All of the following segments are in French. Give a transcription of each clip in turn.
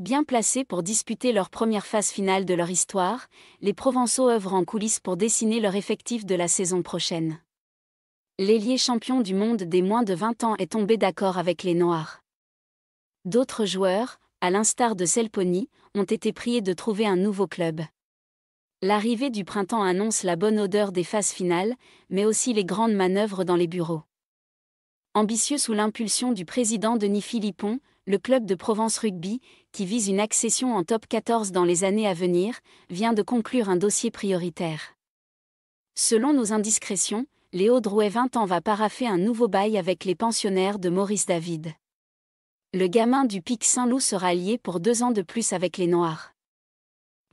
Bien placés pour disputer leur première phase finale de leur histoire, les Provençaux œuvrent en coulisses pour dessiner leur effectif de la saison prochaine. L'ailier champion du monde des moins de 20 ans est tombé d'accord avec les Noirs. D'autres joueurs, à l'instar de Selponi, ont été priés de trouver un nouveau club. L'arrivée du printemps annonce la bonne odeur des phases finales, mais aussi les grandes manœuvres dans les bureaux. Ambitieux sous l'impulsion du président Denis Philippon, le club de Provence Rugby, qui vise une accession en top 14 dans les années à venir, vient de conclure un dossier prioritaire. Selon nos indiscrétions, Léo Drouet 20 ans va paraffer un nouveau bail avec les pensionnaires de Maurice David. Le gamin du Pic Saint-Loup sera lié pour deux ans de plus avec les Noirs.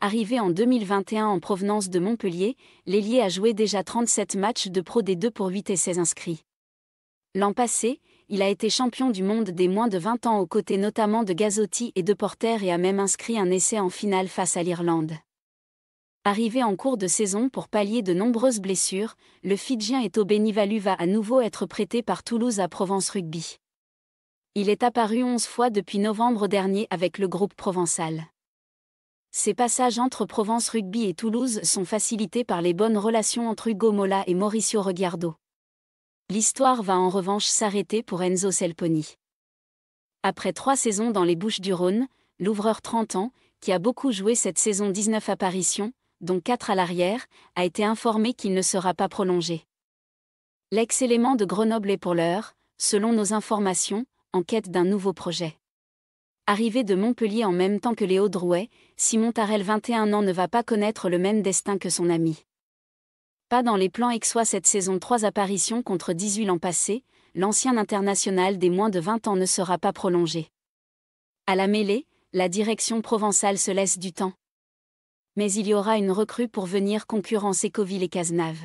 Arrivé en 2021 en provenance de Montpellier, l'ailier a joué déjà 37 matchs de Pro des 2 pour 8 et 16 inscrits. L'an passé, il a été champion du monde des moins de 20 ans aux côtés notamment de Gazotti et de Porter et a même inscrit un essai en finale face à l'Irlande. Arrivé en cours de saison pour pallier de nombreuses blessures, le Fidjien Eto Benivalu va à nouveau être prêté par Toulouse à Provence Rugby. Il est apparu 11 fois depuis novembre dernier avec le groupe provençal. Ses passages entre Provence Rugby et Toulouse sont facilités par les bonnes relations entre Hugo Mola et Mauricio Regardo. L'histoire va en revanche s'arrêter pour Enzo Selponi. Après trois saisons dans les Bouches-du-Rhône, l'ouvreur 30 ans, qui a beaucoup joué cette saison 19 apparitions, dont 4 à l'arrière, a été informé qu'il ne sera pas prolongé. L'ex-élément de Grenoble est pour l'heure, selon nos informations, en quête d'un nouveau projet. Arrivé de Montpellier en même temps que Léo Drouet, Simon Tarel 21 ans ne va pas connaître le même destin que son ami. Pas dans les plans aixois cette saison 3 apparitions contre 18 l'an passé, l'ancien international des moins de 20 ans ne sera pas prolongé. À la mêlée, la direction provençale se laisse du temps. Mais il y aura une recrue pour venir concurrencer Coville et Cazenave.